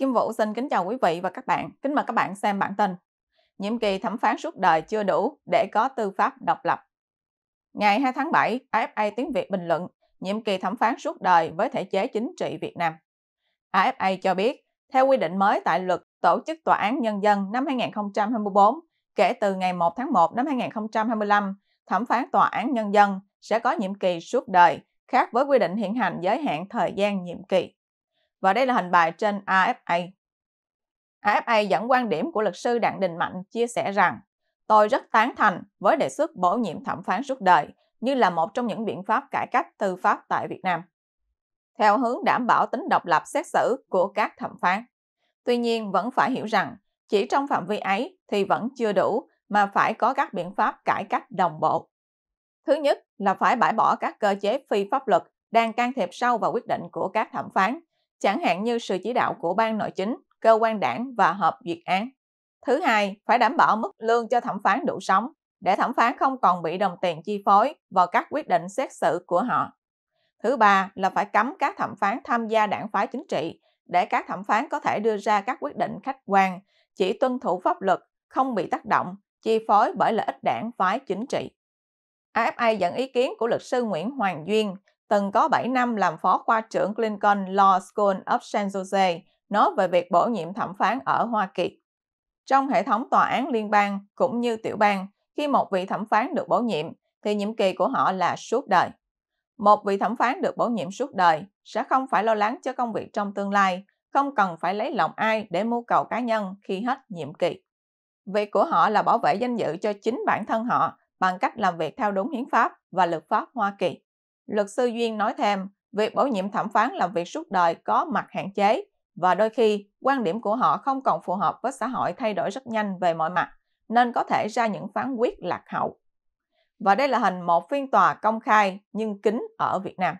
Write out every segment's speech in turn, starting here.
Kim Vũ xin kính chào quý vị và các bạn. Kính mời các bạn xem bản tin. Nhiệm kỳ thẩm phán suốt đời chưa đủ để có tư pháp độc lập. Ngày 2 tháng 7, AFA tiếng Việt bình luận nhiệm kỳ thẩm phán suốt đời với thể chế chính trị Việt Nam. AFA cho biết, theo quy định mới tại luật Tổ chức Tòa án Nhân dân năm 2024, kể từ ngày 1 tháng 1 năm 2025, thẩm phán Tòa án Nhân dân sẽ có nhiệm kỳ suốt đời, khác với quy định hiện hành giới hạn thời gian nhiệm kỳ. Và đây là hình bài trên AFA. AFA dẫn quan điểm của luật sư Đặng Đình Mạnh chia sẻ rằng Tôi rất tán thành với đề xuất bổ nhiệm thẩm phán suốt đời như là một trong những biện pháp cải cách tư pháp tại Việt Nam, theo hướng đảm bảo tính độc lập xét xử của các thẩm phán. Tuy nhiên, vẫn phải hiểu rằng chỉ trong phạm vi ấy thì vẫn chưa đủ mà phải có các biện pháp cải cách đồng bộ. Thứ nhất là phải bãi bỏ các cơ chế phi pháp luật đang can thiệp sâu vào quyết định của các thẩm phán chẳng hạn như sự chỉ đạo của ban nội chính, cơ quan đảng và hợp duyệt án. Thứ hai, phải đảm bảo mức lương cho thẩm phán đủ sống để thẩm phán không còn bị đồng tiền chi phối vào các quyết định xét xử của họ. Thứ ba là phải cấm các thẩm phán tham gia đảng phái chính trị để các thẩm phán có thể đưa ra các quyết định khách quan, chỉ tuân thủ pháp luật, không bị tác động, chi phối bởi lợi ích đảng phái chính trị. AFA dẫn ý kiến của luật sư Nguyễn Hoàng Duyên từng có 7 năm làm phó khoa trưởng Clinton Law School of San Jose, nói về việc bổ nhiệm thẩm phán ở Hoa Kỳ. Trong hệ thống tòa án liên bang cũng như tiểu bang, khi một vị thẩm phán được bổ nhiệm thì nhiệm kỳ của họ là suốt đời. Một vị thẩm phán được bổ nhiệm suốt đời sẽ không phải lo lắng cho công việc trong tương lai, không cần phải lấy lòng ai để mưu cầu cá nhân khi hết nhiệm kỳ. Việc của họ là bảo vệ danh dự cho chính bản thân họ bằng cách làm việc theo đúng hiến pháp và luật pháp Hoa Kỳ. Luật sư Duyên nói thêm, việc bổ nhiệm thẩm phán làm việc suốt đời có mặt hạn chế và đôi khi quan điểm của họ không còn phù hợp với xã hội thay đổi rất nhanh về mọi mặt nên có thể ra những phán quyết lạc hậu. Và đây là hình một phiên tòa công khai nhưng kín ở Việt Nam.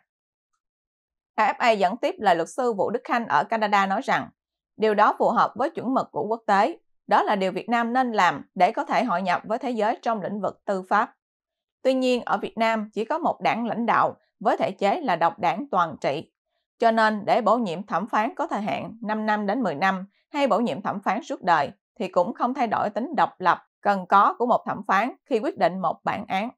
AFA dẫn tiếp lời luật sư Vũ Đức Khanh ở Canada nói rằng điều đó phù hợp với chuẩn mực của quốc tế, đó là điều Việt Nam nên làm để có thể hội nhập với thế giới trong lĩnh vực tư pháp. Tuy nhiên, ở Việt Nam chỉ có một đảng lãnh đạo với thể chế là độc đảng toàn trị. Cho nên, để bổ nhiệm thẩm phán có thời hạn 5 năm đến 10 năm hay bổ nhiệm thẩm phán suốt đời thì cũng không thay đổi tính độc lập cần có của một thẩm phán khi quyết định một bản án.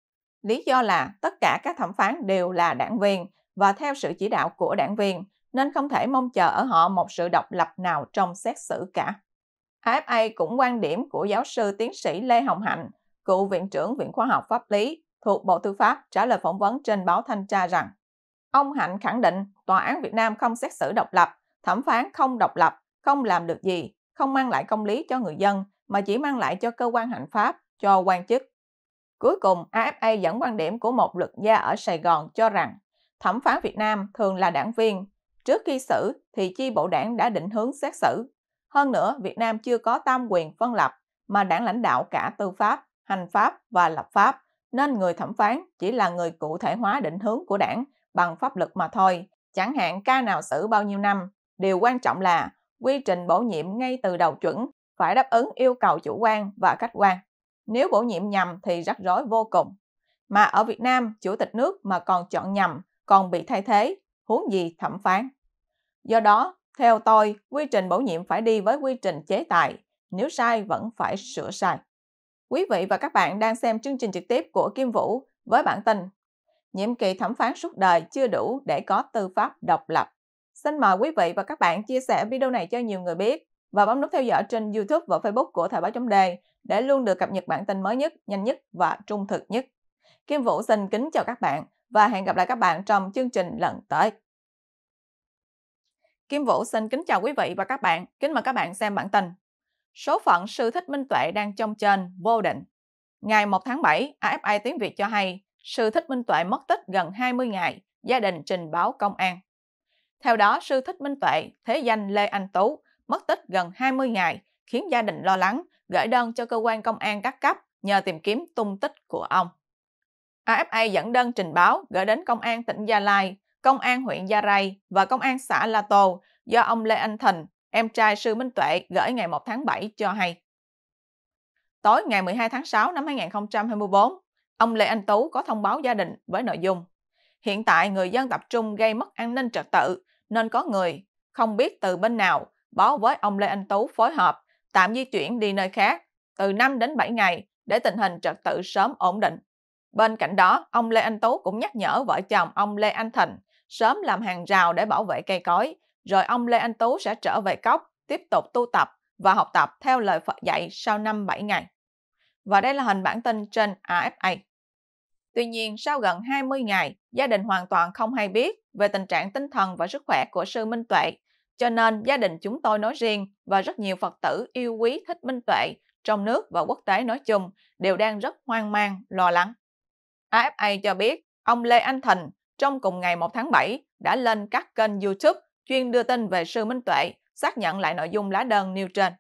Lý do là tất cả các thẩm phán đều là đảng viên và theo sự chỉ đạo của đảng viên nên không thể mong chờ ở họ một sự độc lập nào trong xét xử cả. AFA cũng quan điểm của giáo sư tiến sĩ Lê Hồng Hạnh, cựu viện trưởng Viện Khoa học Pháp lý thuộc Bộ Tư pháp trả lời phỏng vấn trên báo Thanh tra rằng ông Hạnh khẳng định Tòa án Việt Nam không xét xử độc lập, thẩm phán không độc lập, không làm được gì, không mang lại công lý cho người dân mà chỉ mang lại cho cơ quan hành pháp, cho quan chức. Cuối cùng, AFA dẫn quan điểm của một luật gia ở Sài Gòn cho rằng thẩm phán Việt Nam thường là đảng viên. Trước khi xử thì chi bộ đảng đã định hướng xét xử. Hơn nữa, Việt Nam chưa có tam quyền phân lập mà đảng lãnh đạo cả tư pháp, hành pháp và lập pháp nên người thẩm phán chỉ là người cụ thể hóa định hướng của đảng bằng pháp luật mà thôi, chẳng hạn ca nào xử bao nhiêu năm. Điều quan trọng là quy trình bổ nhiệm ngay từ đầu chuẩn phải đáp ứng yêu cầu chủ quan và khách quan. Nếu bổ nhiệm nhầm thì rắc rối vô cùng. Mà ở Việt Nam, chủ tịch nước mà còn chọn nhầm, còn bị thay thế, huống gì thẩm phán. Do đó, theo tôi, quy trình bổ nhiệm phải đi với quy trình chế tài, nếu sai vẫn phải sửa sai. Quý vị và các bạn đang xem chương trình trực tiếp của Kim Vũ với bản tin Nhiệm kỳ thẩm phán suốt đời chưa đủ để có tư pháp độc lập. Xin mời quý vị và các bạn chia sẻ video này cho nhiều người biết và bấm nút theo dõi trên YouTube và Facebook của Thời báo chấm đề để luôn được cập nhật bản tin mới nhất, nhanh nhất và trung thực nhất. Kim Vũ xin kính chào các bạn và hẹn gặp lại các bạn trong chương trình lần tới. Kim Vũ xin kính chào quý vị và các bạn. Kính mời các bạn xem bản tin. Số phận sư Thích Minh Tuệ đang trong trên, vô định. Ngày 1 tháng 7, AFI tiếng Việt cho hay, sư Thích Minh Tuệ mất tích gần 20 ngày, gia đình trình báo công an. Theo đó, sư Thích Minh Tuệ, thế danh Lê Anh Tú, mất tích gần 20 ngày, khiến gia đình lo lắng, gửi đơn cho cơ quan công an các cấp nhờ tìm kiếm tung tích của ông. AFA dẫn đơn trình báo gửi đến Công an tỉnh Gia Lai, Công an huyện Gia Rai và Công an xã La Tô do ông Lê Anh Thình, em trai Sư Minh Tuệ gửi ngày 1 tháng 7 cho hay. Tối ngày 12 tháng 6 năm 2024, ông Lê Anh Tú có thông báo gia đình với nội dung Hiện tại người dân tập trung gây mất an ninh trật tự nên có người không biết từ bên nào báo với ông Lê Anh Tú phối hợp tạm di chuyển đi nơi khác từ 5 đến 7 ngày để tình hình trật tự sớm ổn định. Bên cạnh đó, ông Lê Anh Tú cũng nhắc nhở vợ chồng ông Lê Anh Thịnh sớm làm hàng rào để bảo vệ cây cối, rồi ông Lê Anh Tú sẽ trở về cốc, tiếp tục tu tập và học tập theo lời Phật dạy sau năm 7 ngày. Và đây là hình bản tin trên AFA. Tuy nhiên, sau gần 20 ngày, gia đình hoàn toàn không hay biết về tình trạng tinh thần và sức khỏe của sư Minh Tuệ, cho nên gia đình chúng tôi nói riêng và rất nhiều Phật tử yêu quý thích Minh Tuệ trong nước và quốc tế nói chung đều đang rất hoang mang, lo lắng. AFA cho biết ông Lê Anh Thành trong cùng ngày 1 tháng 7 đã lên các kênh YouTube chuyên đưa tin về Sư Minh Tuệ, xác nhận lại nội dung lá đơn nêu trên.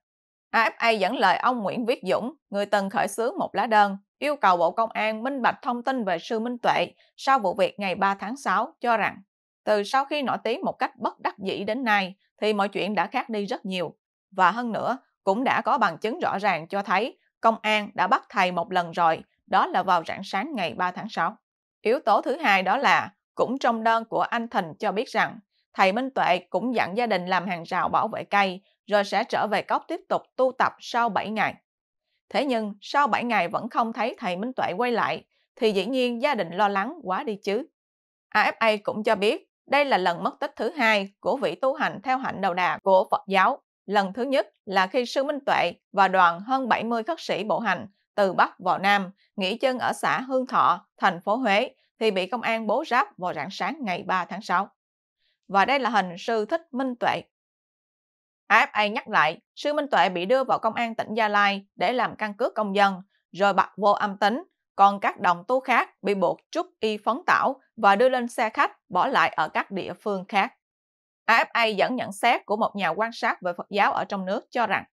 AFA dẫn lời ông Nguyễn Viết Dũng, người từng khởi xướng một lá đơn, yêu cầu Bộ Công an minh bạch thông tin về Sư Minh Tuệ sau vụ việc ngày 3 tháng 6, cho rằng từ sau khi nổi tiếng một cách bất đắc dĩ đến nay thì mọi chuyện đã khác đi rất nhiều. Và hơn nữa, cũng đã có bằng chứng rõ ràng cho thấy công an đã bắt thầy một lần rồi, đó là vào rạng sáng ngày 3 tháng 6. Yếu tố thứ hai đó là cũng trong đơn của anh Thành cho biết rằng thầy Minh Tuệ cũng dặn gia đình làm hàng rào bảo vệ cây, rồi sẽ trở về cốc tiếp tục tu tập sau 7 ngày. Thế nhưng, sau 7 ngày vẫn không thấy thầy Minh Tuệ quay lại, thì dĩ nhiên gia đình lo lắng quá đi chứ. AFA cũng cho biết, đây là lần mất tích thứ hai của vị tu hành theo hạnh đầu đà của Phật giáo. Lần thứ nhất là khi Sư Minh Tuệ và đoàn hơn 70 khất sĩ bộ hành từ Bắc vào Nam, nghỉ chân ở xã Hương Thọ, thành phố Huế, thì bị công an bố ráp vào rạng sáng ngày 3 tháng 6 và đây là hình sư thích minh tuệ. AFA nhắc lại, sư Minh Tuệ bị đưa vào công an tỉnh Gia Lai để làm căn cước công dân, rồi bật vô âm tính, còn các đồng tu khác bị buộc trúc y phấn tảo và đưa lên xe khách bỏ lại ở các địa phương khác. AFA dẫn nhận xét của một nhà quan sát về Phật giáo ở trong nước cho rằng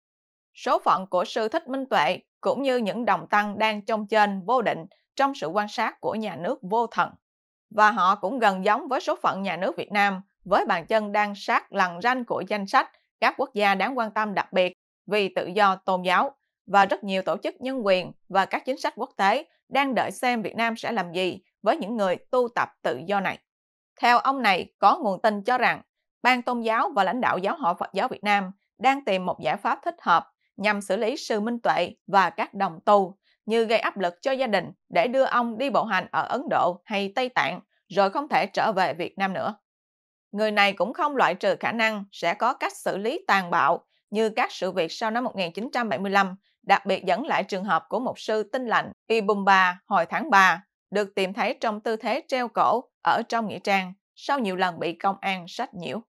số phận của sư Thích Minh Tuệ cũng như những đồng tăng đang trong trên vô định trong sự quan sát của nhà nước vô thần. Và họ cũng gần giống với số phận nhà nước Việt Nam với bàn chân đang sát lằn ranh của danh sách các quốc gia đáng quan tâm đặc biệt vì tự do tôn giáo và rất nhiều tổ chức nhân quyền và các chính sách quốc tế đang đợi xem Việt Nam sẽ làm gì với những người tu tập tự do này. Theo ông này, có nguồn tin cho rằng Ban Tôn giáo và lãnh đạo Giáo hội Phật giáo Việt Nam đang tìm một giải pháp thích hợp nhằm xử lý sư minh tuệ và các đồng tu như gây áp lực cho gia đình để đưa ông đi bộ hành ở Ấn Độ hay Tây Tạng rồi không thể trở về Việt Nam nữa. Người này cũng không loại trừ khả năng sẽ có cách xử lý tàn bạo như các sự việc sau năm 1975, đặc biệt dẫn lại trường hợp của một sư tinh lạnh Ibumba hồi tháng 3, được tìm thấy trong tư thế treo cổ ở trong nghĩa trang sau nhiều lần bị công an sách nhiễu.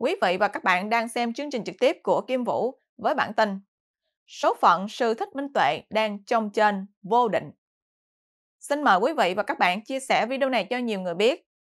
Quý vị và các bạn đang xem chương trình trực tiếp của Kim Vũ với bản tin Số phận sư thích minh tuệ đang trong trên vô định. Xin mời quý vị và các bạn chia sẻ video này cho nhiều người biết